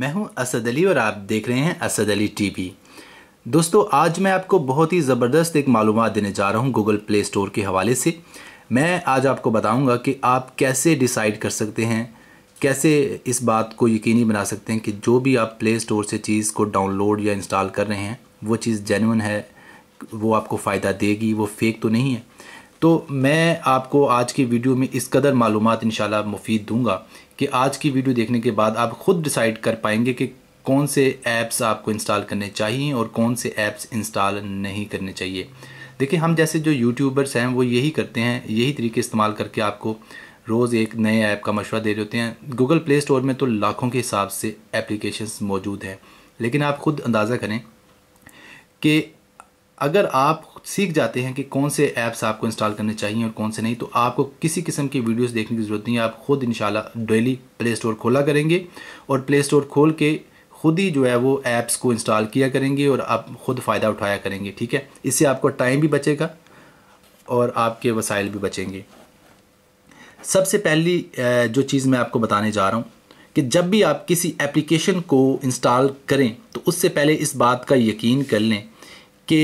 मैं हूं असद अली और आप देख रहे हैं असद अली टीवी दोस्तों आज मैं आपको बहुत ही ज़बरदस्त एक मालूम देने जा रहा हूं गूगल प्ले स्टोर के हवाले से मैं आज आपको बताऊंगा कि आप कैसे डिसाइड कर सकते हैं कैसे इस बात को यकीनी बना सकते हैं कि जो भी आप प्ले स्टोर से चीज़ को डाउनलोड या इंस्टॉल कर रहे हैं वो चीज़ जेनवन है वो आपको फ़ायदा देगी वो फेक तो नहीं है तो मैं आपको आज की वीडियो में इस कदर मालूम इन मुफीद दूँगा कि आज की वीडियो देखने के बाद आप खुद डिसाइड कर पाएंगे कि कौन से ऐप्स आपको इंस्टॉल करने चाहिए और कौन से ऐप्स इंस्टॉल नहीं करने चाहिए देखिए हम जैसे जो यूट्यूबर्स हैं वो यही करते हैं यही तरीके इस्तेमाल करके आपको रोज़ एक नए ऐप का मशवरा दे रहे होते हैं गूगल प्ले स्टोर में तो लाखों के हिसाब से एप्लीकेशंस मौजूद हैं लेकिन आप ख़ुद अंदाज़ा करें कि अगर आप सीख जाते हैं कि कौन से ऐप्स आपको इंस्टॉल करने चाहिए और कौन से नहीं तो आपको किसी किस्म की वीडियोस देखने की ज़रूरत नहीं है आप खुद इन डेली प्ले स्टोर खोला करेंगे और प्ले स्टोर खोल के खुद ही जो है वो ऐप्स को इंस्टॉल किया करेंगे और आप खुद फ़ायदा उठाया करेंगे ठीक है इससे आपको टाइम भी बचेगा और आपके वसाइल भी बचेंगे सबसे पहली जो चीज़ मैं आपको बताने जा रहा हूँ कि जब भी आप किसी एप्लीकेशन को इंस्टॉल करें तो उससे पहले इस बात का यकीन कर लें कि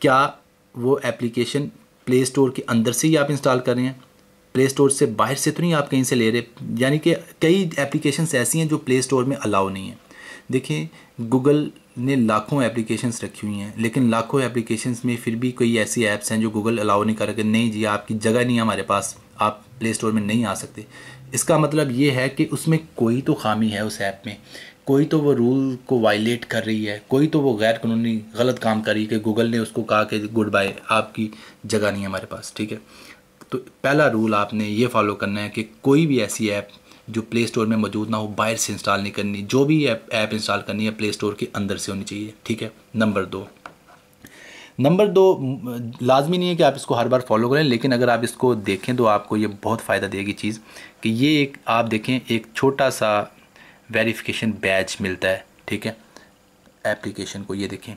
क्या वो एप्लीकेशन प्ले स्टोर के अंदर से ही आप इंस्टॉल कर रहे हैं प्ले स्टोर से बाहर से तो नहीं आप कहीं से ले रहे यानी कि कई एप्लीकेशंस ऐसी हैं जो प्ले स्टोर में अलाउ नहीं है देखें गूगल ने लाखों एप्लीकेशंस रखी हुई हैं लेकिन लाखों एप्लीकेशंस में फिर भी कोई ऐसी ऐप्स हैं जो गूगल अलाउ नहीं कर रहे नहीं जी आपकी जगह नहीं है हमारे पास आप प्ले स्टोर में नहीं आ सकते इसका मतलब ये है कि उसमें कोई तो खामी है उस ऐप में कोई तो वो रूल को वायलेट कर रही है कोई तो वो गैर कानूनी गलत काम कर रही है कि गूगल ने उसको कहा कि गुड बाय आपकी जगह नहीं है हमारे पास ठीक है तो पहला रूल आपने ये फॉलो करना है कि कोई भी ऐसी ऐप जो प्ले स्टोर में मौजूद ना हो बाहर से इंस्टॉल नहीं करनी जो भी ऐप ऐप इंस्टॉल करनी है प्ले स्टोर के अंदर से होनी चाहिए ठीक है नंबर दो नंबर दो लाजमी नहीं है कि आप इसको हर बार फॉलो करें लेकिन अगर आप इसको देखें तो आपको ये बहुत फ़ायदा देगी चीज़ कि ये एक आप देखें एक छोटा सा वेरिफिकेशन बैच मिलता है ठीक है एप्लीकेशन को ये देखें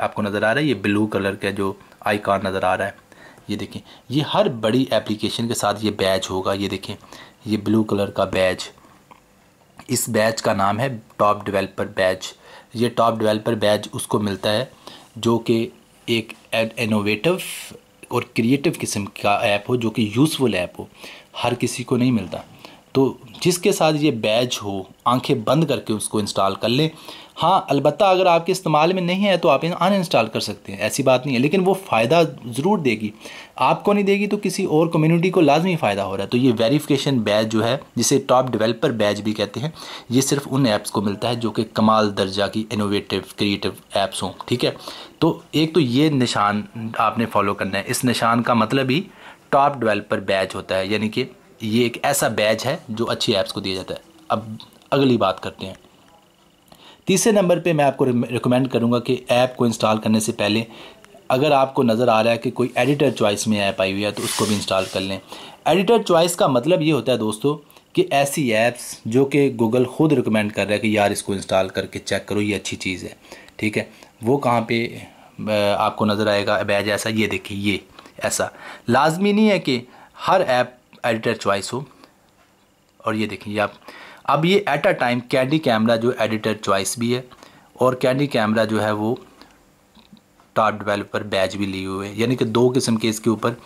आपको नज़र आ रहा है ये ब्लू कलर का जो आईकॉन नज़र आ रहा है ये देखें ये हर बड़ी एप्लीकेशन के साथ ये बैच होगा ये देखें ये ब्लू कलर का बैच इस बैच का नाम है टॉप डेवलपर बैच ये टॉप डेवलपर बैच उसको मिलता है जो कि एक इनोवेटिव और क्रिएटिव किस्म का ऐप हो जो कि यूज़फुल ऐप हो हर किसी को नहीं मिलता तो जिसके साथ ये बैज हो आंखें बंद करके उसको इंस्टॉल कर लें हाँ अलबत् अगर आपके इस्तेमाल में नहीं है तो आप अन इंस्टॉल कर सकते हैं ऐसी बात नहीं है लेकिन वो फ़ायदा ज़रूर देगी आपको नहीं देगी तो किसी और कम्युनिटी को लाजमी फ़ायदा हो रहा है तो ये वेरिफिकेशन बैज जो है जिसे टॉप डेवलपर बैज भी कहते हैं ये सिर्फ उन ऐप्स को मिलता है जो कि कमाल दर्जा की इनोवेटिव क्रिएटिव ऐप्स हों ठीक है तो एक तो ये निशान आपने फॉलो करना है इस निशान का मतलब ही टॉप डेवलपर बैज होता है यानी कि ये एक ऐसा बैज है जो अच्छी ऐप्स को दिया जाता है अब अगली बात करते हैं तीसरे नंबर पे मैं आपको रिकमेंड करूँगा कि ऐप को इंस्टॉल करने से पहले अगर आपको नज़र आ रहा है कि कोई एडिटर चॉइस में ऐप आई हुई है तो उसको भी इंस्टॉल कर लें एडिटर चॉइस का मतलब ये होता है दोस्तों कि ऐसी ऐप्स जो कि गूगल खुद रिकमेंड कर रहा है कि यार इसको इंस्टॉल करके चेक करो ये अच्छी चीज़ है ठीक है वो कहाँ पे आपको नज़र आएगा बैज ऐसा ये देखिए ये ऐसा लाजमी नहीं है कि हर ऐप एडिटर चॉइस हो और ये देखिए आप अब ये at a time candy camera जो एडिटर चॉइस भी है और कैंडी कैमरा जो है वो टॉप डेवलपर बैच भी लिए हुए हैं यानी कि दो किस्म के इसके ऊपर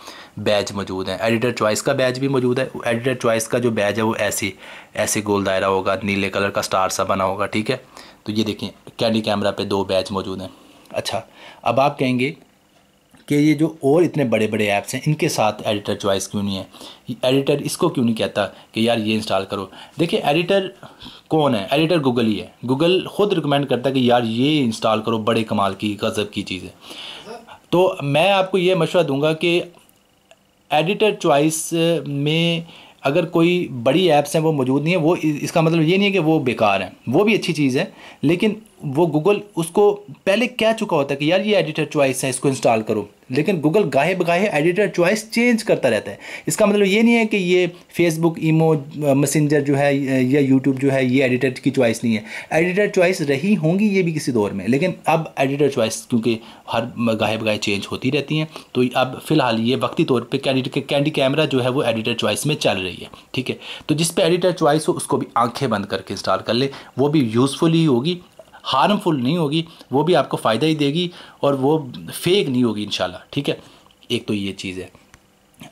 बैच मौजूद हैं एडिटर चॉइस का बैच भी मौजूद है एडिटर चॉइस का जो बैच है वो ऐसे ऐसे गोल दायरा होगा नीले कलर का स्टार सा बना होगा ठीक है तो ये देखिए कैंडी कैमरा पे दो बैच मौजूद हैं अच्छा अब आप कहेंगे कि ये जो और इतने बड़े बड़े ऐप्स हैं इनके साथ एडिटर चॉइस क्यों नहीं है एडिटर इसको क्यों नहीं कहता कि यार ये इंस्टॉल करो देखिए एडिटर कौन है एडिटर गूगल ही है गूगल खुद रिकमेंड करता है कि यार ये इंस्टॉल करो बड़े कमाल की गज़ब की चीज़ है तो मैं आपको ये मशवरा दूंगा कि एडिटर चॉइस में अगर कोई बड़ी ऐप्स हैं वो मौजूद नहीं है वो इसका मतलब ये नहीं है कि वो बेकार हैं वो भी अच्छी चीज़ है लेकिन वो गूगल उसको पहले कह चुका होता है कि यार ये एडिटर चॉइस है इसको इंस्टॉल करो लेकिन गूगल गाहे बगाहे एडिटर चॉइस चेंज करता रहता है इसका मतलब ये नहीं है कि ये फेसबुक ईमो मैसेंजर जो है या यूट्यूब जो है ये एडिटर की चॉइस नहीं है एडिटर चॉइस रही होंगी ये भी किसी दौर में लेकिन अब एडिटर चॉइस क्योंकि हर गाहे बगाहे चेंज होती रहती हैं तो अब फ़िलहाल ये वक्ती तौर पर कैंडी कैंडी कैमरा जो है वो एडिटर चॉइस में चल रही है ठीक है तो जिस पर एडिटर चॉइस हो उसको भी आंखें बंद करके इंस्टॉल कर ले वो भी यूज़फुल ही होगी हार्मफुल नहीं होगी वो भी आपको फ़ायदा ही देगी और वो फेक नहीं होगी इन ठीक है एक तो ये चीज़ है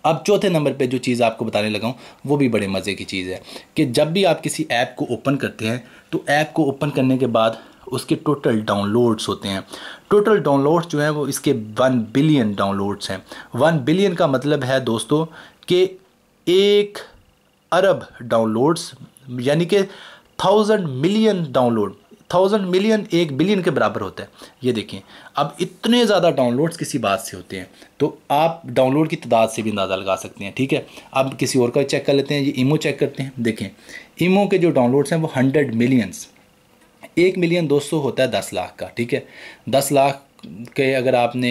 अब चौथे नंबर पे जो चीज़ आपको बताने लगा हूँ वो भी बड़े मज़े की चीज़ है कि जब भी आप किसी ऐप को ओपन करते हैं तो ऐप को ओपन करने के बाद उसके टोटल डाउनलोड्स होते हैं टोटल डाउनलोड्स जो हैं वो इसके वन बिलियन डाउनलोड्स हैं वन बिलियन का मतलब है दोस्तों कि एक अरब डाउनलोड्स यानी कि thousand million download thousand million एक बिलियन के बराबर होता है ये देखें अब इतने ज़्यादा डाउनलोड्स किसी बात से होते हैं तो आप डाउनलोड की तादाद से भी अंदाज़ा लगा सकते हैं ठीक है अब किसी और का चेक कर लेते हैं ये इमो चेक करते हैं देखें इमो के जो डाउनलोड्स हैं वो हंड्रेड मिलियंस एक मिलियन दो सौ होता है दस लाख का ठीक है दस लाख के अगर आपने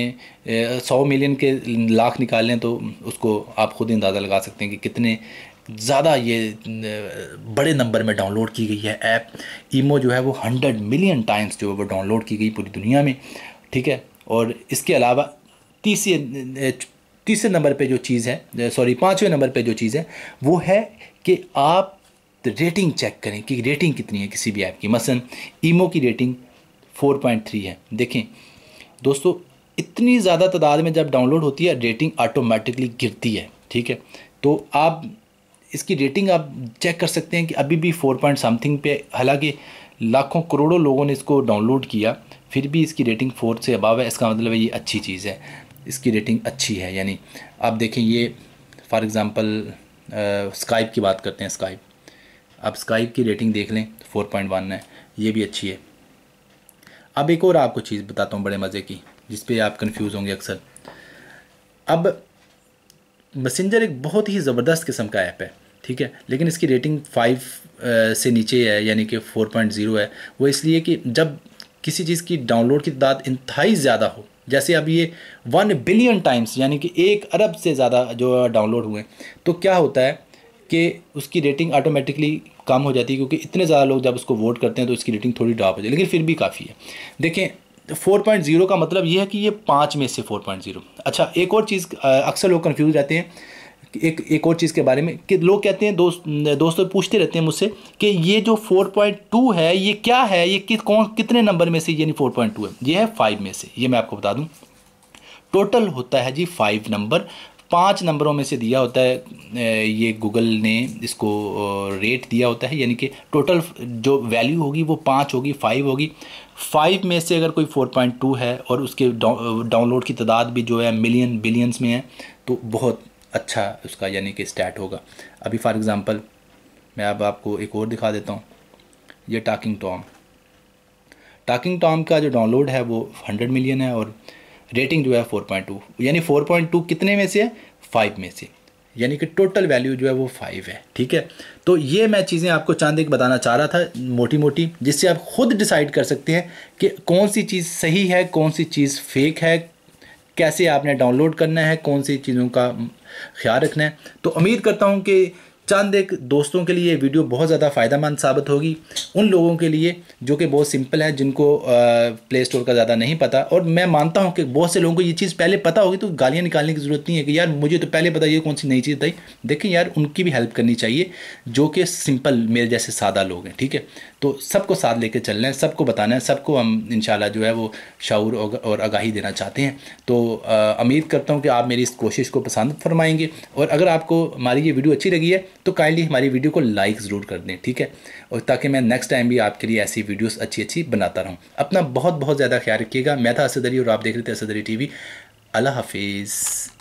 सौ मिलियन के लाख निकालें तो उसको आप ख़ुद अंदाज़ा लगा सकते हैं कि कितने ज़्यादा ये बड़े नंबर में डाउनलोड की गई है ऐप ईमो जो है वो हंड्रेड मिलियन टाइम्स जो है वो डाउनलोड की गई पूरी दुनिया में ठीक है और इसके अलावा तीसरे तीसरे नंबर पे जो चीज़ है सॉरी पाँचवें नंबर पे जो चीज़ है वो है कि आप रेटिंग चेक करें कि रेटिंग कितनी है किसी भी ऐप की मसलन ईमो की रेटिंग 4.3 है देखें दोस्तों इतनी ज़्यादा तादाद में जब डाउनलोड होती है रेटिंग ऑटोमेटिकली गिरती है ठीक है तो आप इसकी रेटिंग आप चेक कर सकते हैं कि अभी भी फोर पॉइंट समथिंग पे हालांकि लाखों करोड़ों लोगों ने इसको डाउनलोड किया फिर भी इसकी रेटिंग फोर से अबाव है इसका मतलब है ये अच्छी चीज़ है इसकी रेटिंग अच्छी है यानी आप देखें ये फॉर एग्ज़ाम्पल स्काइप की बात करते हैं स्काइप आप स्काइप की रेटिंग देख लें फोर पॉइंट वन है ये भी अच्छी है अब एक और आपको चीज़ बताता हूँ बड़े मज़े की जिस पर आप कन्फ्यूज़ होंगे अक्सर अब मैसेंजर एक बहुत ही ज़बरदस्त किस्म का ऐप है ठीक है लेकिन इसकी रेटिंग फाइव से नीचे है यानी कि फोर पॉइंट ज़ीरो है वो इसलिए कि जब किसी चीज़ की डाउनलोड की तादाद इंतहाई ज़्यादा हो जैसे अब ये वन बिलियन टाइम्स यानी कि एक अरब से ज़्यादा जो डाउनलोड हुए तो क्या होता है कि उसकी रेटिंग ऑटोमेटिकली कम हो जाती है क्योंकि इतने ज़्यादा लोग जब उसको वोट करते हैं तो उसकी रेटिंग थोड़ी ड्रॉप हो जाती है लेकिन फिर भी काफ़ी है देखें फोर पॉइंट ज़ीरो का मतलब ये है कि ये पाँच में से फोर पॉइंट ज़ीरो अच्छा एक और चीज़ अक्सर लोग कन्फ्यूज रहते हैं एक एक और चीज़ के बारे में कि लोग कहते हैं दोस्त दोस्तों पूछते रहते हैं मुझसे कि ये जो 4.2 है ये क्या है ये कि, कौन कितने नंबर में से यानी 4.2 है ये है फाइव में से ये मैं आपको बता दूं टोटल होता है जी फाइव नंबर पाँच नंबरों में से दिया होता है ये गूगल ने इसको रेट दिया होता है यानी कि टोटल जो वैल्यू होगी वो पाँच होगी फाइव होगी फाइव में से अगर कोई फोर पॉइंट टू है और उसके डाउनलोड की तादाद भी जो है मिलियन बिलियंस में है तो बहुत अच्छा उसका यानी कि स्टैट होगा अभी फॉर एग्ज़ाम्पल मैं अब आपको एक और दिखा देता हूँ ये टाकिंग टॉम टाकिंग टॉम का जो डाउनलोड है वो हंड्रेड मिलियन है और रेटिंग जो है 4.2 यानी 4.2 कितने में से है फाइव में से यानी कि टोटल वैल्यू जो है वो फाइव है ठीक है तो ये मैं चीज़ें आपको चांद एक बताना चाह रहा था मोटी मोटी जिससे आप खुद डिसाइड कर सकते हैं कि कौन सी चीज़ सही है कौन सी चीज़ फेक है कैसे आपने डाउनलोड करना है कौन सी चीज़ों का ख्याल रखना है तो उम्मीद करता हूँ कि चंद एक दोस्तों के लिए ये वीडियो बहुत ज़्यादा फ़ायदेमंद साबित होगी उन लोगों के लिए जो कि बहुत सिंपल है जिनको प्ले स्टोर का ज़्यादा नहीं पता और मैं मानता हूँ कि बहुत से लोगों को ये चीज़ पहले पता होगी तो गालियाँ निकालने की ज़रूरत नहीं है कि यार मुझे तो पहले पता ये कौन सी नई चीज़ थी देखिए यार उनकी भी हेल्प करनी चाहिए जो कि सिंपल मेरे जैसे सादा लोग हैं ठीक है तो सबको साथ लेकर चलना है सबको बताना है सबको हम इन जो है वो शाऊर और आगाही देना चाहते हैं तो उम्मीद करता हूँ कि आप मेरी इस कोशिश को पसंद फरमाएंगे और अगर आपको हमारी ये वीडियो अच्छी लगी है तो काइंडली हमारी वीडियो को लाइक ज़रूर कर दें ठीक है और ताकि मैं नेक्स्ट टाइम भी आपके लिए ऐसी वीडियोस अच्छी अच्छी बनाता रहूँ अपना बहुत बहुत ज़्यादा ख्याल रखिएगा मैं था असदरी और आप देख रहे थे असदरी टी वी अल्लाह हाफिज़